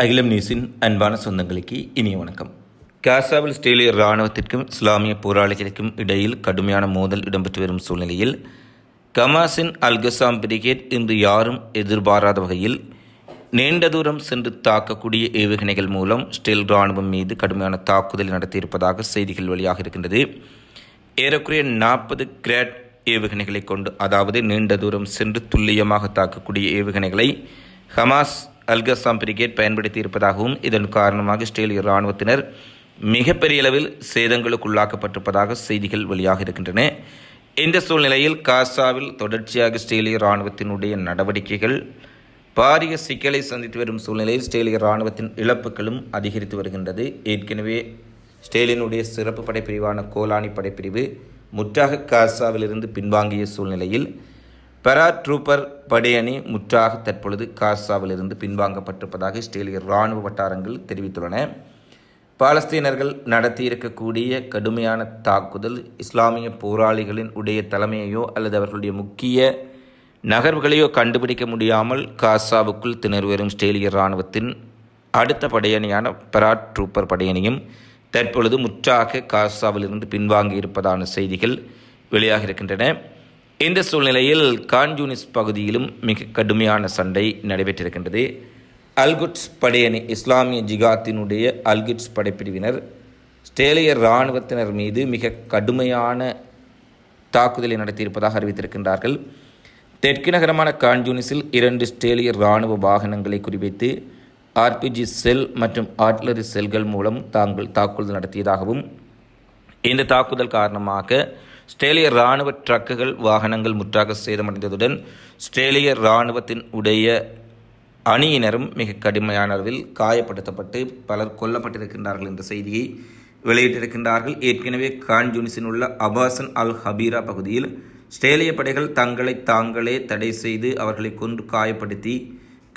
அகிலம் நியூஸின் அன்பான சொந்தங்களுக்கு இனிய வணக்கம் காசாவில் ஸ்டேலிய இராணுவத்திற்கும் இஸ்லாமிய போராளிகளுக்கும் இடையில் கடுமையான மோதல் இடம்பெற்று வரும் சூழ்நிலையில் கமாசின் அல்கசாம் பிரிகேட் இன்று யாரும் எதிர்பாராத வகையில் நீண்ட தூரம் சென்று தாக்கக்கூடிய ஏவுகணைகள் மூலம் ஸ்டேல் இராணுவம் மீது கடுமையான தாக்குதல் நடத்தியிருப்பதாக செய்திகள் வழியாக இருக்கின்றது ஏறக்குறைய நாற்பது கிராட் ஏவுகணைகளை கொண்டு அதாவது நீண்ட தூரம் சென்று துல்லியமாக தாக்கக்கூடிய ஏவுகணைகளை ஹமாஸ் அல்கசாம் பிரிகேட் பயன்படுத்தி இருப்பதாகவும் இதன் காரணமாக ஆஸ்திரேலிய இராணுவத்தினர் மிகப்பெரிய அளவில் சேதங்களுக்குள்ளாக்கப்பட்டிருப்பதாக செய்திகள் வெளியாக இருக்கின்றன இந்த சூழ்நிலையில் காசாவில் தொடர்ச்சியாக ஆஸ்திரேலிய இராணுவத்தினுடைய நடவடிக்கைகள் பாரிய சிக்கலை சந்தித்து வரும் சூழ்நிலையில் ஆஸ்திரேலிய இராணுவத்தின் இழப்புகளும் அதிகரித்து வருகின்றது ஏற்கனவே ஸ்டேலினுடைய சிறப்பு படைப்பிரிவான கோலானி படைப்பிரிவு முற்றாக காசாவிலிருந்து பின்வாங்கிய சூழ்நிலையில் பெராட்ரூப்பர் படையணி முற்றாக தற்பொழுது காசாவிலிருந்து பின்வாங்கப்பட்டிருப்பதாக இஸ்ரேலிய இராணுவ வட்டாரங்கள் தெரிவித்துள்ளன பாலஸ்தீனர்கள் நடத்தியிருக்கக்கூடிய கடுமையான தாக்குதல் இஸ்லாமிய போராளிகளின் உடைய தலைமையையோ அல்லது அவர்களுடைய முக்கிய நகர்வுகளையோ கண்டுபிடிக்க முடியாமல் காசாவுக்குள் திணறு வரும் இஸ்ரேலிய இராணுவத்தின் அடுத்த படையணியான பெராட் ட்ரூப்பர் படையணியும் தற்பொழுது முற்றாக காசாவிலிருந்து பின்வாங்கியிருப்பதான செய்திகள் வெளியாக இருக்கின்றன இந்த சூழ்நிலையில் கான்ஜூனிஸ் பகுதியிலும் மிக கடுமையான சண்டை நடைபெற்றிருக்கின்றது அல்குட்ஸ் படையணி இஸ்லாமிய ஜிகாத்தினுடைய அல்குட்ஸ் படைப்பிரிவினர் ஸ்டேலிய இராணுவத்தினர் மீது மிக கடுமையான தாக்குதலை நடத்தியிருப்பதாக அறிவித்திருக்கின்றார்கள் தெற்கு நகரமான கான்ஜூனிஸில் இரண்டு ஸ்டேலிய இராணுவ வாகனங்களை குறிவைத்து ஆர்பிஜி செல் மற்றும் ஆர்ட்லரி செல்கள் மூலம் தாங்கள் தாக்குதல் நடத்தியதாகவும் இந்த தாக்குதல் காரணமாக ஸ்ட்ரேலிய இராணுவ ட்ரக்குகள் வாகனங்கள் முற்றாக சேதமடைந்ததுடன் ஸ்ட்ரேலிய இராணுவத்தின் உடைய அணியினரும் மிக கடுமையான அளவில் காயப்படுத்தப்பட்டு பலர் கொல்லப்பட்டிருக்கின்றார்கள் என்ற செய்தியை வெளியிட்டிருக்கின்றார்கள் ஏற்கனவே கான் ஜூனிஸில் உள்ள அபாசன் அல் ஹபீரா பகுதியில் ஸ்ட்ரேலிய படைகள் தங்களை தாங்களே தடை செய்து அவர்களை கொன்று காயப்படுத்தி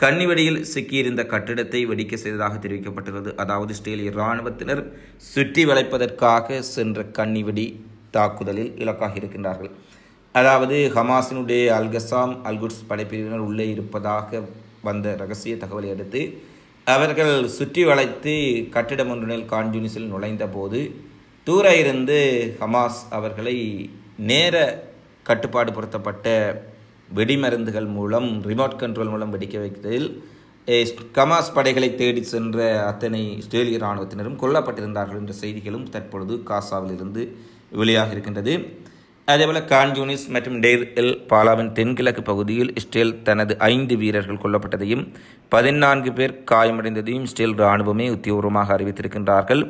கன்னிவெடியில் சிக்கியிருந்த கட்டிடத்தை வெடிக்க செய்ததாக தெரிவிக்கப்பட்டுள்ளது அதாவது ஸ்ட்ரேலிய இராணுவத்தினர் சுற்றி வளைப்பதற்காக சென்ற கன்னிவெடி தாக்குதலில் இலக்காக இருக்கின்றார்கள் அதாவது ஹமாஸினுடைய அல்கசாம் அல்குட்ஸ் படைப்பிரிவினர் உள்ளே இருப்பதாக வந்த ரகசிய தகவலை அடுத்து அவர்கள் சுற்றி வளைத்து கட்டிடம் ஒன்றினில் கான்ஜூனிஸில் நுழைந்த போது தூர இருந்து ஹமாஸ் அவர்களை நேர கட்டுப்பாடு பொருத்தப்பட்ட வெடிமருந்துகள் மூலம் ரிமோட் கண்ட்ரோல் மூலம் வெடிக்க வைத்ததில் கமாஸ் படைகளை தேடி சென்ற அத்தனை இஸ்ரேலிய இராணுவத்தினரும் கொல்லப்பட்டிருந்தார்கள் என்ற செய்திகளும் தற்பொழுது காசாவிலிருந்து வெளியாக இருக்கின்றது அதேபோல் கான்ஜூனிஸ் மற்றும் டேர் எல் பாலாவின் தென்கிழக்கு பகுதியில் ஸ்டேல் தனது ஐந்து வீரர்கள் கொல்லப்பட்டதையும் பதினான்கு பேர் காயமடைந்ததையும் ஸ்டேல் இராணுவமே உத்தியோகமாக அறிவித்திருக்கின்றார்கள்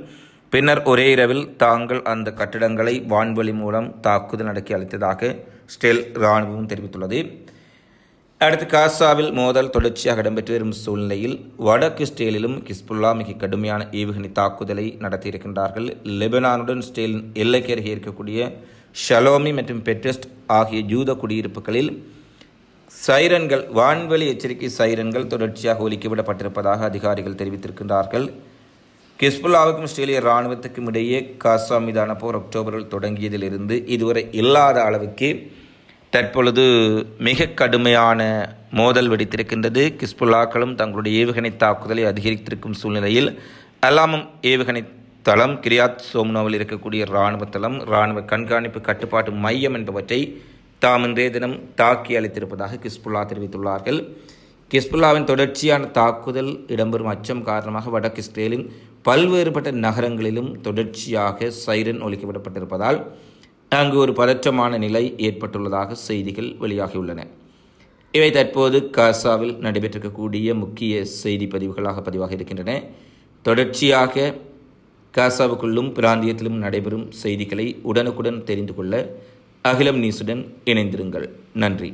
பின்னர் ஒரே இரவில் தாங்கள் அந்த கட்டிடங்களை வான்வழி மூலம் தாக்குதல் நடத்தி அளித்ததாக ஸ்டேல் இராணுவம் தெரிவித்துள்ளது அடுத்து காசாவில் மோதல் தொடர்ச்சியாக இடம்பெற்று வரும் சூழ்நிலையில் வடக்கு ஸ்டேலிலும் கிஸ்புல்லா மிக கடுமையான ஏவுகணை தாக்குதலை நடத்தியிருக்கின்றார்கள் லெபனானுடன் எல்லைக்கு அருகே இருக்கக்கூடிய ஷலோமி மற்றும் பெட்ரஸ்ட் ஆகிய ஜூத குடியிருப்புகளில் சைரன்கள் வான்வெளி எச்சரிக்கை சைரன்கள் தொடர்ச்சியாக ஒலிக்கிவிடப்பட்டிருப்பதாக அதிகாரிகள் தெரிவித்திருக்கின்றார்கள் ஹிஸ்புல்லாவுக்கும் இஸ்ரேலிய இராணுவத்துக்கும் இடையே காசா மீதான போர் அக்டோபரில் தொடங்கியதிலிருந்து இதுவரை இல்லாத அளவுக்கு தற்பொழுது மிக கடுமையான மோதல் வெடித்திருக்கின்றது கிஸ்புல்லாக்களும் தங்களுடைய ஏவுகணை தாக்குதலை அதிகரித்திருக்கும் சூழ்நிலையில் அலாமம் ஏவுகணை தளம் கிரியாத் சோம்னாவில் இருக்கக்கூடிய இராணுவ தளம் இராணுவ கண்காணிப்பு கட்டுப்பாட்டு மையம் என்பவற்றை தாம் இன்றைய தினம் தாக்கி அளித்திருப்பதாக கிஸ்புல்லா தெரிவித்துள்ளார்கள் கிஸ்புல்லாவின் தொடர்ச்சியான தாக்குதல் இடம்பெறும் அச்சம் காரணமாக வடக்கு இஸ்ரேலின் பல்வேறுபட்ட நகரங்களிலும் தொடர்ச்சியாக சைரன் ஒழிக்கப்படப்பட்டிருப்பதால் அங்கு ஒரு பதற்றமான நிலை ஏற்பட்டுள்ளதாக செய்திகள் வெளியாகியுள்ளன இவை தற்போது காசாவில் நடைபெற்றிருக்கக்கூடிய முக்கிய செய்தி பதிவுகளாக பதிவாக இருக்கின்றன தொடர்ச்சியாக காசாவுக்குள்ளும் பிராந்தியத்திலும் நடைபெறும் செய்திகளை உடனுக்குடன் தெரிந்து கொள்ள அகிலம் நியூஸுடன் இணைந்திருங்கள் நன்றி